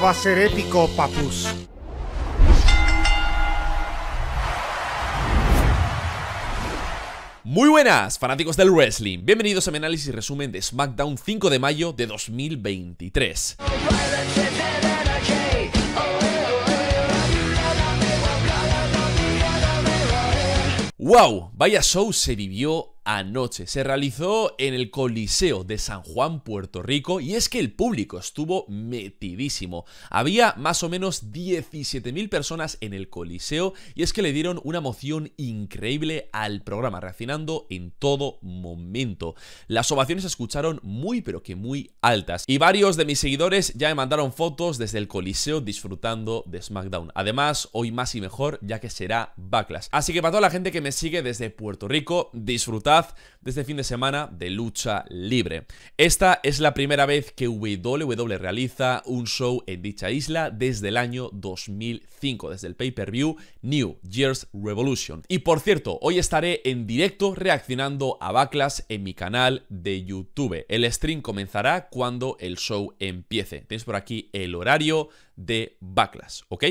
va a ser épico, papus. Muy buenas, fanáticos del wrestling. Bienvenidos a mi análisis y resumen de SmackDown 5 de mayo de 2023. ¡Wow! Vaya show se vivió anoche. Se realizó en el Coliseo de San Juan, Puerto Rico, y es que el público estuvo metidísimo. Había más o menos 17.000 personas en el Coliseo y es que le dieron una emoción increíble al programa, reaccionando en todo momento. Las ovaciones se escucharon muy pero que muy altas y varios de mis seguidores ya me mandaron fotos desde el Coliseo disfrutando de SmackDown. Además, hoy más y mejor ya que será Backlash. Así que para toda la gente que me sigue desde Puerto Rico, disfrutando desde de este fin de semana de lucha libre. Esta es la primera vez que WWE realiza un show en dicha isla desde el año 2005, desde el pay-per-view New Year's Revolution. Y por cierto, hoy estaré en directo reaccionando a Backlash en mi canal de YouTube. El stream comenzará cuando el show empiece. Tenéis por aquí el horario de Backlash, ¿ok?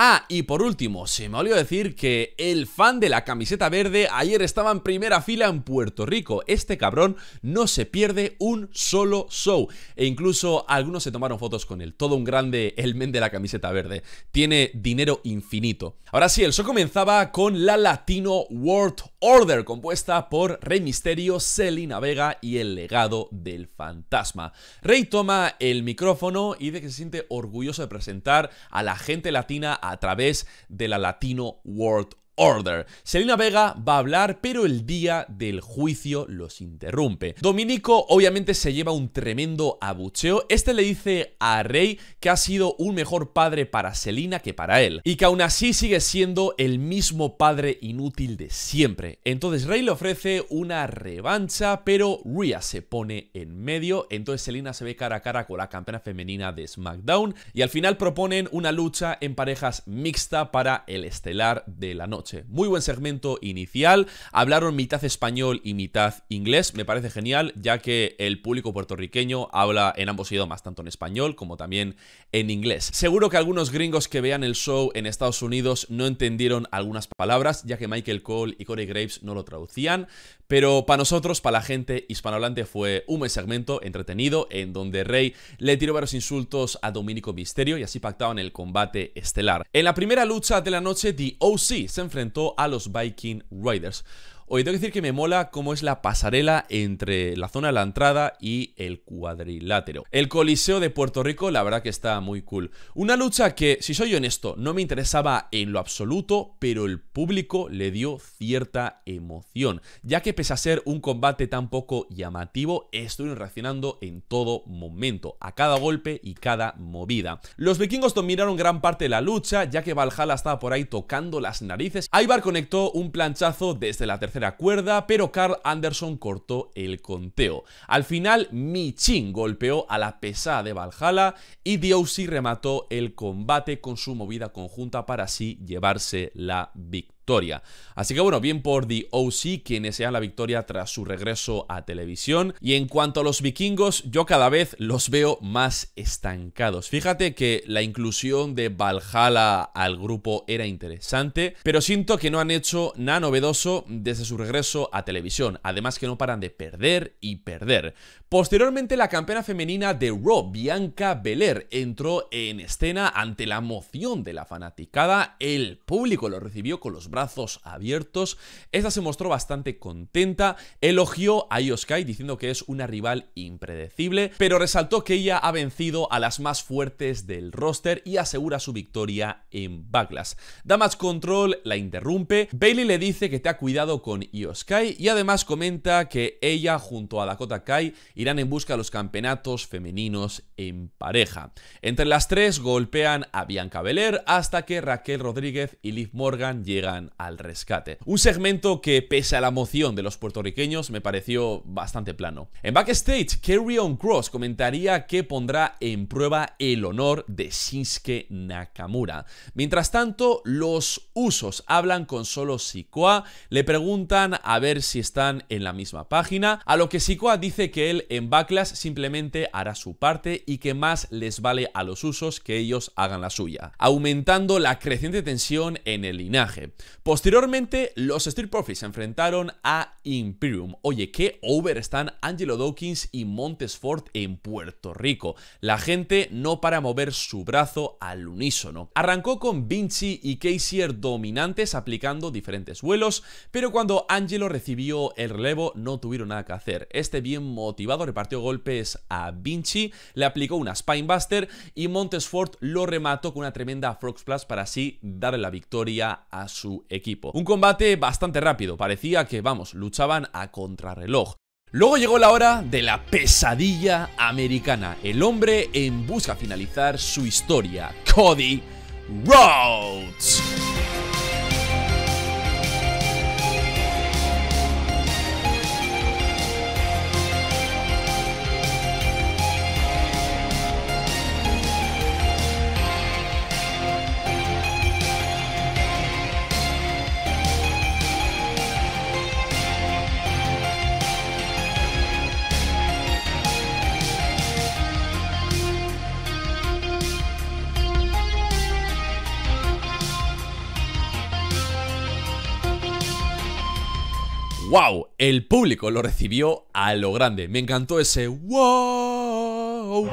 Ah, y por último, se me olvidó decir que el fan de la camiseta verde ayer estaba en primera fila en Puerto Rico. Este cabrón no se pierde un solo show. E incluso algunos se tomaron fotos con él. Todo un grande el men de la camiseta verde. Tiene dinero infinito. Ahora sí, el show comenzaba con la Latino World Order, compuesta por Rey Misterio, Celina Vega y el legado del fantasma. Rey toma el micrófono y dice que se siente orgulloso de presentar a la gente latina a través de la Latino World Order. Selena Vega va a hablar, pero el día del juicio los interrumpe. Dominico obviamente se lleva un tremendo abucheo. Este le dice a Rey que ha sido un mejor padre para Selena que para él, y que aún así sigue siendo el mismo padre inútil de siempre. Entonces Rey le ofrece una revancha, pero Rhea se pone en medio, entonces Selena se ve cara a cara con la campeona femenina de SmackDown, y al final proponen una lucha en parejas mixta para el estelar de la noche. Muy buen segmento inicial. Hablaron mitad español y mitad inglés. Me parece genial, ya que el público puertorriqueño habla en ambos idiomas, tanto en español como también en inglés. Seguro que algunos gringos que vean el show en Estados Unidos no entendieron algunas palabras, ya que Michael Cole y Corey Graves no lo traducían. Pero para nosotros, para la gente hispanohablante, fue un buen segmento entretenido en donde Rey le tiró varios insultos a Dominico Misterio y así pactaban el combate estelar. En la primera lucha de la noche, The OC se enfrentó enfrentó a los Viking Raiders hoy tengo que decir que me mola cómo es la pasarela entre la zona de la entrada y el cuadrilátero. El Coliseo de Puerto Rico, la verdad que está muy cool. Una lucha que, si soy honesto, no me interesaba en lo absoluto, pero el público le dio cierta emoción, ya que pese a ser un combate tan poco llamativo, estuvieron reaccionando en todo momento, a cada golpe y cada movida. Los vikingos dominaron gran parte de la lucha, ya que Valhalla estaba por ahí tocando las narices. Ibar conectó un planchazo desde la tercera cuerda, pero Carl Anderson cortó el conteo. Al final, Michin golpeó a la pesada de Valhalla y Diozzi remató el combate con su movida conjunta para así llevarse la victoria. Así que bueno, bien por The OC, quienes sean la victoria tras su regreso a televisión. Y en cuanto a los vikingos, yo cada vez los veo más estancados. Fíjate que la inclusión de Valhalla al grupo era interesante, pero siento que no han hecho nada novedoso desde su regreso a televisión, además que no paran de perder y perder. Posteriormente, la campeona femenina de Raw, Bianca Belair, entró en escena ante la moción de la fanaticada, el público lo recibió con los brazos brazos abiertos. Esta se mostró bastante contenta, elogió a Io diciendo que es una rival impredecible, pero resaltó que ella ha vencido a las más fuertes del roster y asegura su victoria en Backlash. Damage Control la interrumpe, Bailey le dice que te ha cuidado con Io y además comenta que ella junto a Dakota Kai irán en busca de los campeonatos femeninos en pareja. Entre las tres golpean a Bianca Belair hasta que Raquel Rodríguez y Liv Morgan llegan al rescate. Un segmento que, pese a la emoción de los puertorriqueños, me pareció bastante plano. En backstage, on Cross comentaría que pondrá en prueba el honor de Shinsuke Nakamura. Mientras tanto, los usos hablan con solo Sikoa, le preguntan a ver si están en la misma página, a lo que Sikoa dice que él en Backlash simplemente hará su parte y que más les vale a los usos que ellos hagan la suya, aumentando la creciente tensión en el linaje. Posteriormente, los Street Profits se enfrentaron a Imperium. Oye, qué over están Angelo Dawkins y Montesford en Puerto Rico. La gente no para mover su brazo al unísono. Arrancó con Vinci y Kaiser dominantes aplicando diferentes vuelos, pero cuando Angelo recibió el relevo no tuvieron nada que hacer. Este bien motivado repartió golpes a Vinci, le aplicó una Spinebuster y Montesfort lo remató con una tremenda Frog Splash para así darle la victoria a su equipo. Un combate bastante rápido, parecía que, vamos, luchaban a contrarreloj. Luego llegó la hora de la pesadilla americana, el hombre en busca de finalizar su historia, Cody Rhodes. ¡Wow! El público lo recibió a lo grande. Me encantó ese ¡Wow!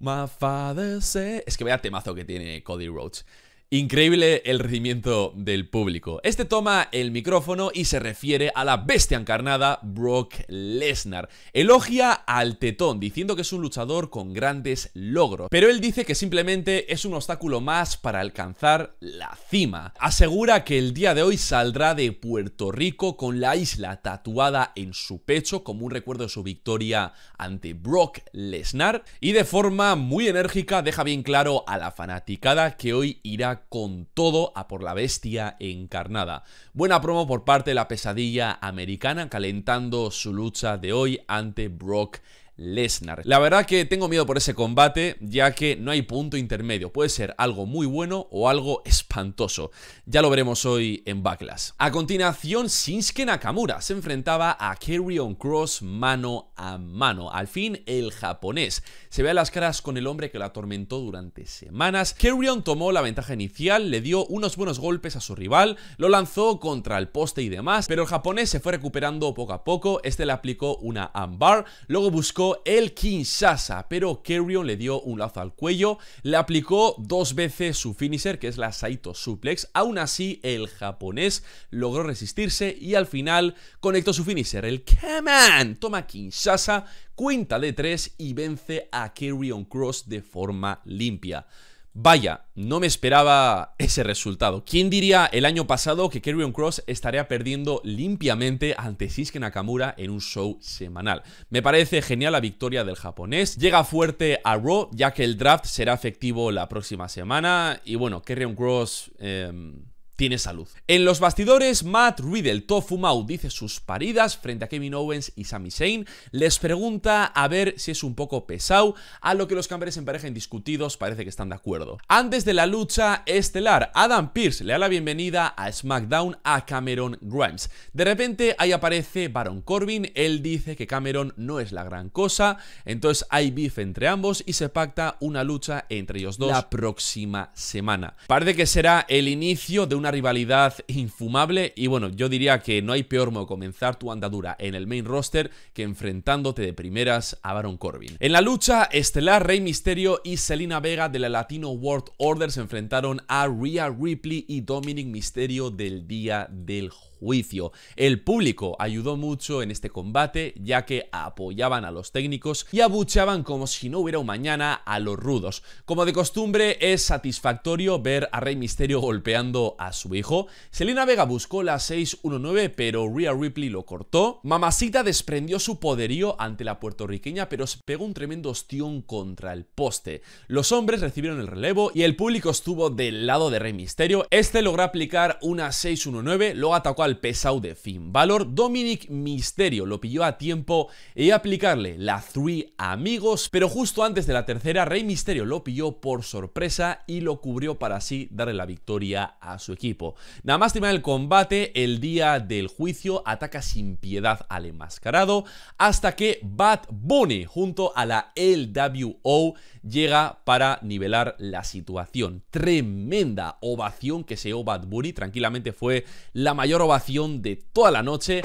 My father Es que vaya temazo que tiene Cody Rhodes. Increíble el rendimiento del público. Este toma el micrófono y se refiere a la bestia encarnada Brock Lesnar. Elogia al tetón diciendo que es un luchador con grandes logros, pero él dice que simplemente es un obstáculo más para alcanzar la cima. Asegura que el día de hoy saldrá de Puerto Rico con la isla tatuada en su pecho como un recuerdo de su victoria ante Brock Lesnar y de forma muy enérgica deja bien claro a la fanaticada que hoy irá con todo a por la bestia encarnada. Buena promo por parte de la pesadilla americana, calentando su lucha de hoy ante Brock Lesnar. La verdad que tengo miedo por ese combate, ya que no hay punto intermedio. Puede ser algo muy bueno o algo espantoso. Ya lo veremos hoy en Backlash. A continuación, Shinsuke Nakamura se enfrentaba a Carrion Cross mano a mano. Al fin, el japonés. Se ve a las caras con el hombre que lo atormentó durante semanas. Carrion tomó la ventaja inicial, le dio unos buenos golpes a su rival, lo lanzó contra el poste y demás, pero el japonés se fue recuperando poco a poco. Este le aplicó una Ambar. luego buscó el Kinshasa, pero Carrion le dio un lazo al cuello, le aplicó dos veces su finisher, que es la Saito Suplex, aún así el japonés logró resistirse y al final conectó su finisher, el Kaman, toma Kinshasa, cuenta de tres y vence a Carrion Cross de forma limpia. Vaya, no me esperaba ese resultado. ¿Quién diría el año pasado que Kerryon Cross estaría perdiendo limpiamente ante Shinsuke Nakamura en un show semanal? Me parece genial la victoria del japonés. Llega fuerte a Raw, ya que el draft será efectivo la próxima semana. Y bueno, Kerryon Cross. Em, tiene salud. En los bastidores, Matt Riddle, Tofu dice sus paridas frente a Kevin Owens y Sami Zayn, les pregunta a ver si es un poco pesado, a lo que los camperes en pareja discutidos parece que están de acuerdo. Antes de la lucha estelar, Adam Pierce le da la bienvenida a SmackDown a Cameron Grimes. De repente ahí aparece Baron Corbin, él dice que Cameron no es la gran cosa, entonces hay beef entre ambos y se pacta una lucha entre ellos dos la próxima semana. Parece que será el inicio de un una rivalidad infumable y bueno, yo diría que no hay peor modo comenzar tu andadura en el main roster que enfrentándote de primeras a Baron Corbin. En la lucha estelar, Rey Misterio y Selina Vega de la Latino World Order se enfrentaron a Rhea Ripley y Dominic Misterio del día del juego juicio. El público ayudó mucho en este combate ya que apoyaban a los técnicos y abuchaban como si no hubiera un mañana a los rudos. Como de costumbre es satisfactorio ver a Rey Misterio golpeando a su hijo. Selena Vega buscó la 619 pero Rhea Ripley lo cortó. Mamacita desprendió su poderío ante la puertorriqueña pero se pegó un tremendo ostión contra el poste. Los hombres recibieron el relevo y el público estuvo del lado de Rey Misterio. Este logró aplicar una 619, luego atacó al pesado de fin valor Dominic Misterio lo pilló a tiempo y aplicarle la Three amigos, pero justo antes de la tercera, Rey Misterio lo pilló por sorpresa y lo cubrió para así darle la victoria a su equipo. Nada más tema el combate, el día del juicio ataca sin piedad al enmascarado hasta que Bat Bunny junto a la LWO llega para nivelar la situación. Tremenda ovación que se dio Bad tranquilamente fue la mayor ovación de toda la noche.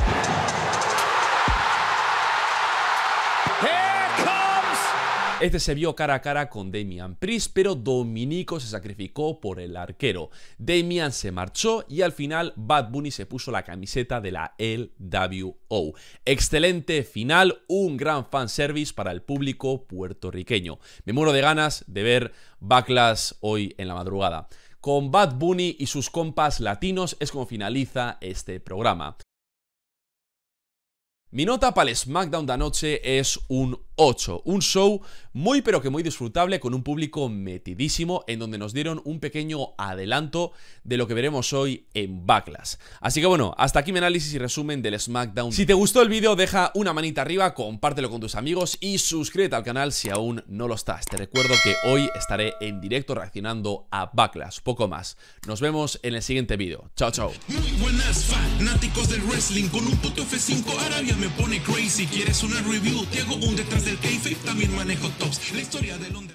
Este se vio cara a cara con Damian Priest, pero Dominico se sacrificó por el arquero. Damian se marchó y al final Bad Bunny se puso la camiseta de la LWO. Excelente final, un gran fanservice para el público puertorriqueño. Me muero de ganas de ver Backlash hoy en la madrugada. Con Bad Bunny y sus compas latinos es como finaliza este programa. Mi nota para el SmackDown de anoche es un 8. Un show muy pero que muy disfrutable con un público metidísimo en donde nos dieron un pequeño adelanto de lo que veremos hoy en Backlash. Así que bueno, hasta aquí mi análisis y resumen del SmackDown. Si te gustó el vídeo deja una manita arriba, compártelo con tus amigos y suscríbete al canal si aún no lo estás. Te recuerdo que hoy estaré en directo reaccionando a Backlash, poco más. Nos vemos en el siguiente vídeo. Chao, chao. fanáticos del wrestling, con un me pone crazy. ¿Quieres una review? un detrás el k también manejo tops. La historia de del